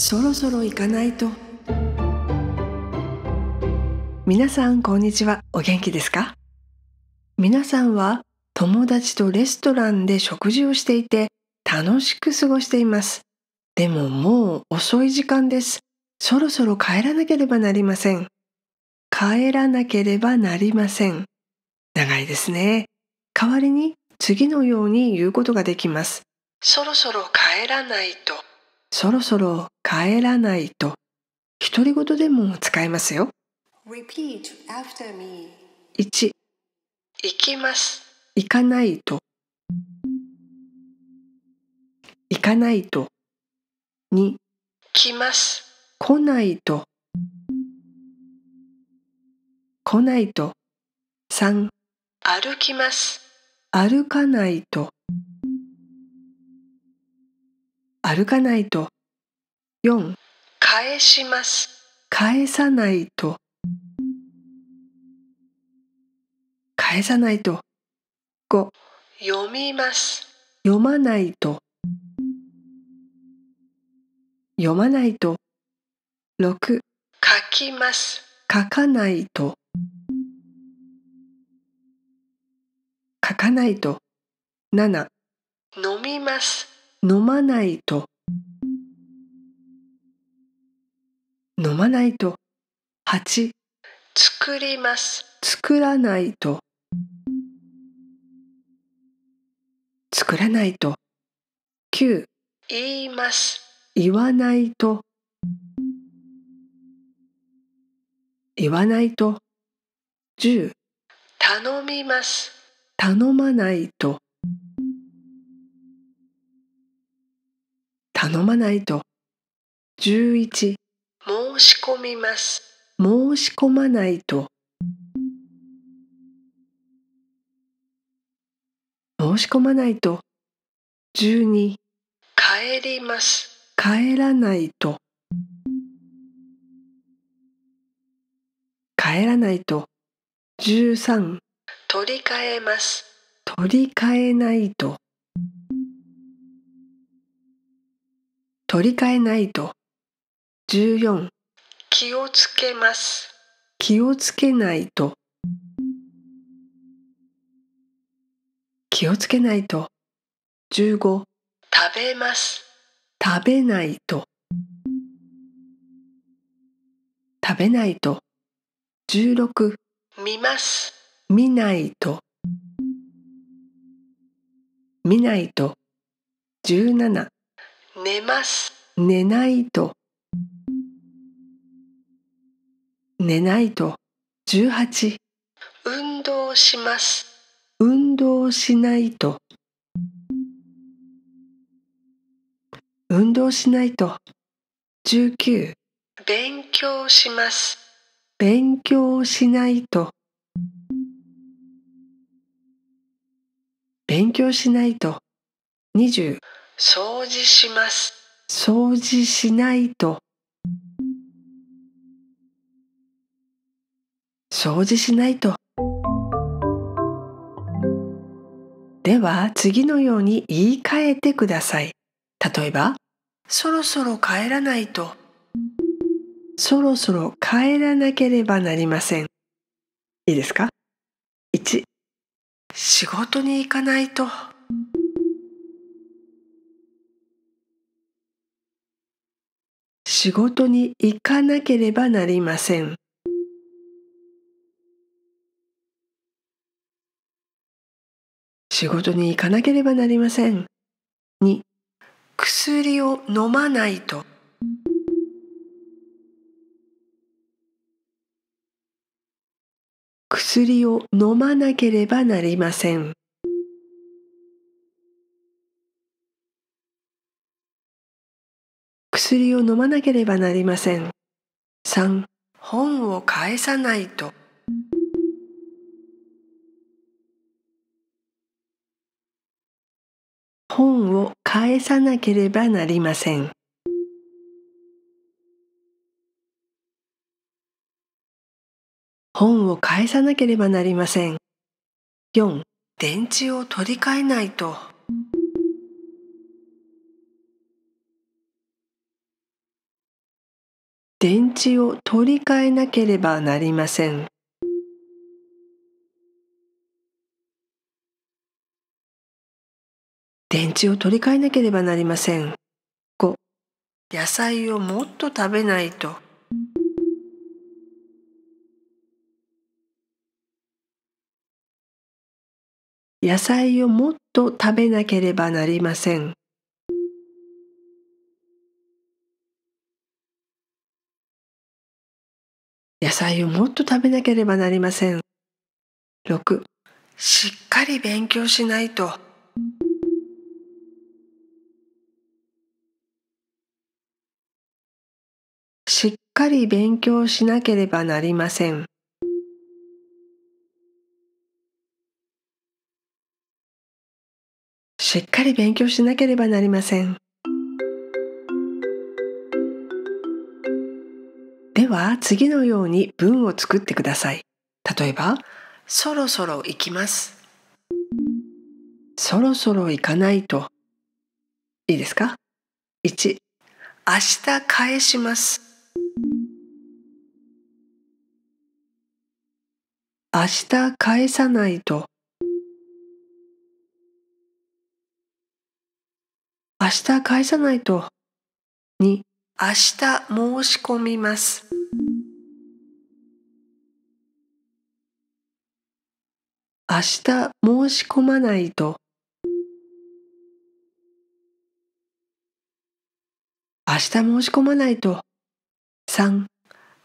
そろそろ行かないと皆さんこんにちはお元気ですか皆さんは友達とレストランで食事をしていて楽しく過ごしていますでももう遅い時間ですそろそろ帰らなければなりません帰らなければなりません長いですね代わりに次のように言うことができますそろそろ帰らないとそろそろ帰らないと独り言でも使えますよ。1行きます行かないと行かないと2来ます来ないと来ないと3歩きます歩かないと歩かないと4返します返さないと返さないと5読みます読まないと読まないと6書きます書かないと書かないと7飲みます飲まないと飲まないと八作ります作らないと作らないと九言います言わないと言わないと十頼みます頼まないと頼まないと11申し込みます申し込まないと申し込まないと12帰ります帰らないと帰らないと13取り替えます取り替えないと取り替えないと14気をつけます気をつけないと気をつけないと15食べます食べないと食べないと16見ます見ないと見ないと17寝ます寝ないと寝ないと18運動します運動しないと運動しないと19勉強します勉強しないと勉強しないと20掃除します。掃除しないと。掃除しないと。では次のように言い換えてください。例えば、そろそろ帰らないと。そろそろ帰らなければなりません。いいですか ?1、仕事に行かないと。仕事に行かなければなりません。仕事に行かなければなりません。2薬を飲まないと薬を飲まなければなりません。薬を飲まなければなりません3本を返さないと本を返さなければなりません本を返さなければなりません4電池を取り替えないと。電池を取り替えなければなりません。電池を取り替えなければなりません。5野菜をもっと食べないと。野菜をもっと食べなければなりません。野菜をもっと食べなければなりません六、しっかり勉強しないとしっかり勉強しなければなりませんしっかり勉強しなければなりません。は次のように文を作ってください。例えば、そろそろ行きます。そろそろ行かないと。いいですか ?1、明日返します。明日返さないと。明日返さないと。2、明日申し込みます。明日申し込まないと明日申し込まないと3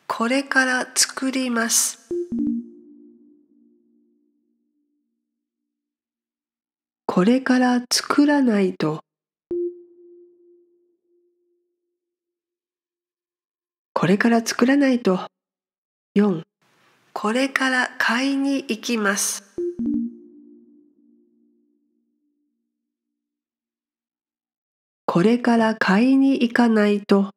これから作りますこれから作らないとこれから作らないと4これから買いに行きますこれから買いに行かないと。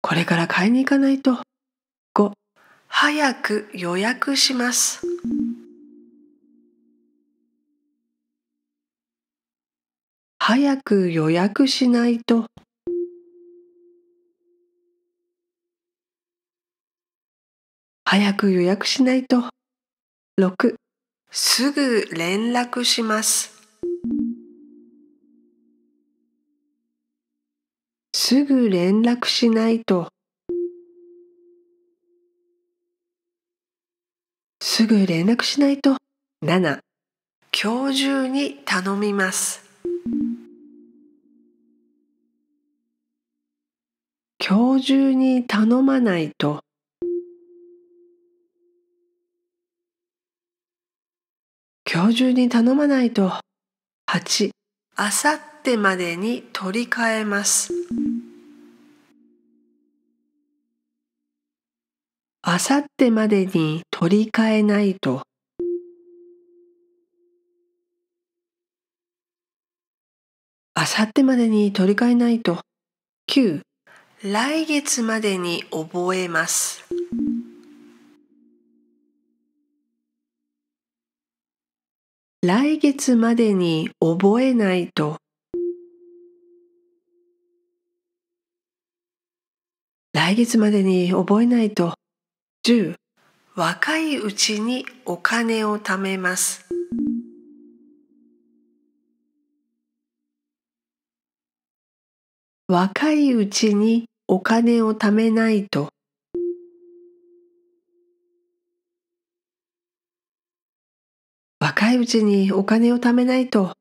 これから買いに行かないと。5、早く予約します。早く予約しないと。早く予約しないと。6すぐ連絡します。すぐ連絡しないと。すぐ連絡しないと。七。今日中に頼みます。今日中に頼まないと。今日中に頼まないと8あさってまでに取り替えますあさってまでに取り替えないとあさってまでに取り替えないと9来月までに覚えます。来月までに覚えないと来月までに覚えないと1若いうちにお金を貯めます若いうちにお金を貯めないと若いうちにお金を貯めないと。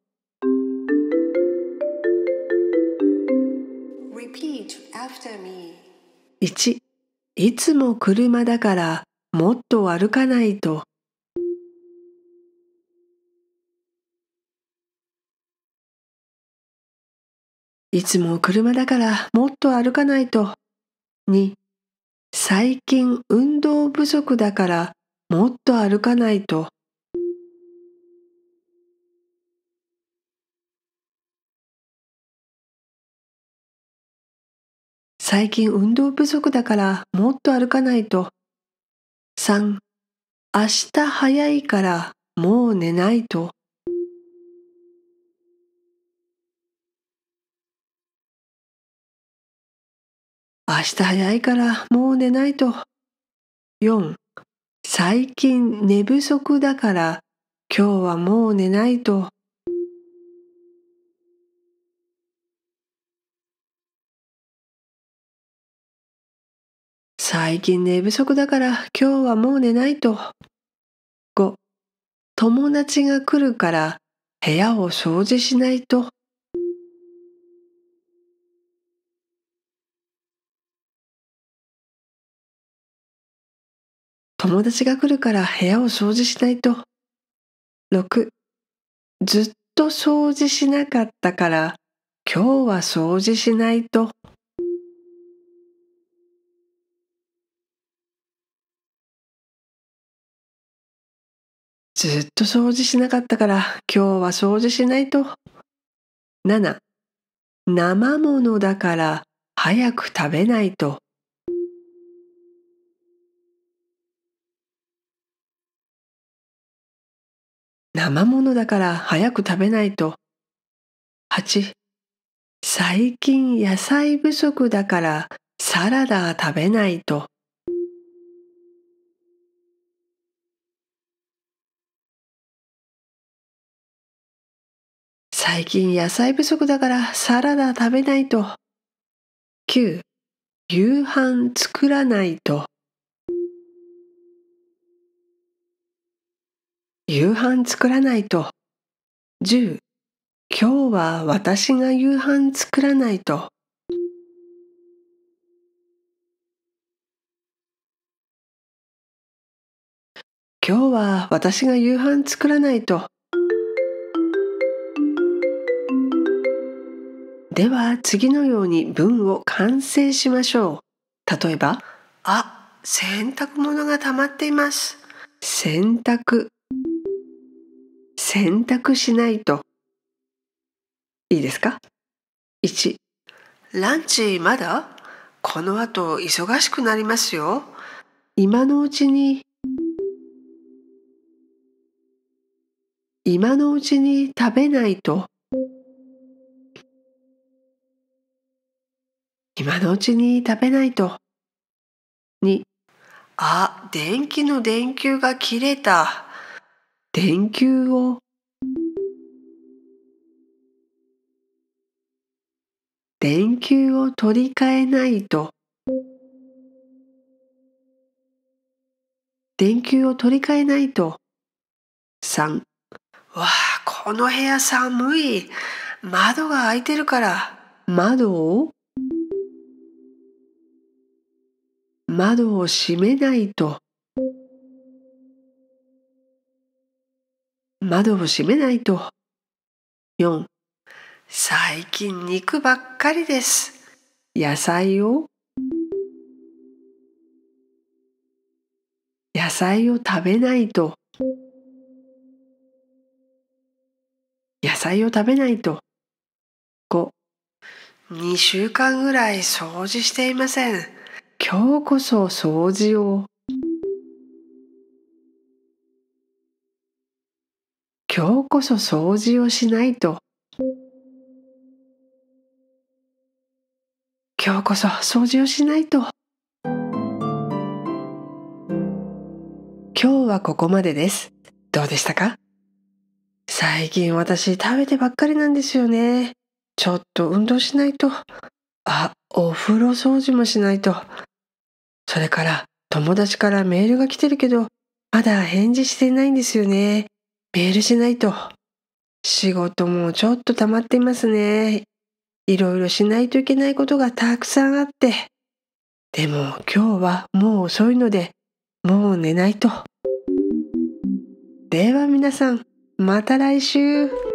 1いつも車だからもっと歩かないと。いつも車だからもっと歩かないと。2最近運動不足だからもっと歩かないと。最近運動不足だからもっと歩かないと。3. 明日早いからもう寝ないと。明日早いからもう寝ないと。4. 最近寝不足だから今日はもう寝ないと。最近寝不足だから今日はもう寝ないと。5、友達が来るから部屋を掃除しないと。友達が来るから部屋を掃除しないと。6、ずっと掃除しなかったから今日は掃除しないと。ずっと掃除しなかったから今日は掃除しないと。7生ものだから早く食べないと。生ものだから早く食べないと。8最近野菜不足だからサラダ食べないと。最近野菜不足だからサラダ食べないと。9. 夕飯作らないと。夕飯作らないと。10. 今日は私が夕飯作らないと。今日は私が夕飯作らないと。では次のように文を完成しましょう例えば「あ洗濯物が溜まっています」「洗濯」「洗濯しないと」いいですか ?1 ランチまだこの後忙しくなりますよ今のうちに今のうちに食べないと。今のうちに食べないと。2あ電気の電球が切れた。電球を電球を取り替えないと電球を取り替えないと3わあこの部屋寒い窓が開いてるから窓を窓を閉めないと窓を閉めないと4最近肉ばっかりです野菜を野菜を食べないと野菜を食べないと52週間ぐらい掃除していません。今日こそ掃除を今日こそ掃除をしないと今日こそ掃除をしないと今日はここまでですどうでしたか最近私食べてばっかりなんですよねちょっと運動しないとあお風呂掃除もしないとそれから友達からメールが来てるけど、まだ返事してないんですよね。メールしないと。仕事もちょっと溜まっていますね。いろいろしないといけないことがたくさんあって。でも今日はもう遅いので、もう寝ないと。では皆さん、また来週。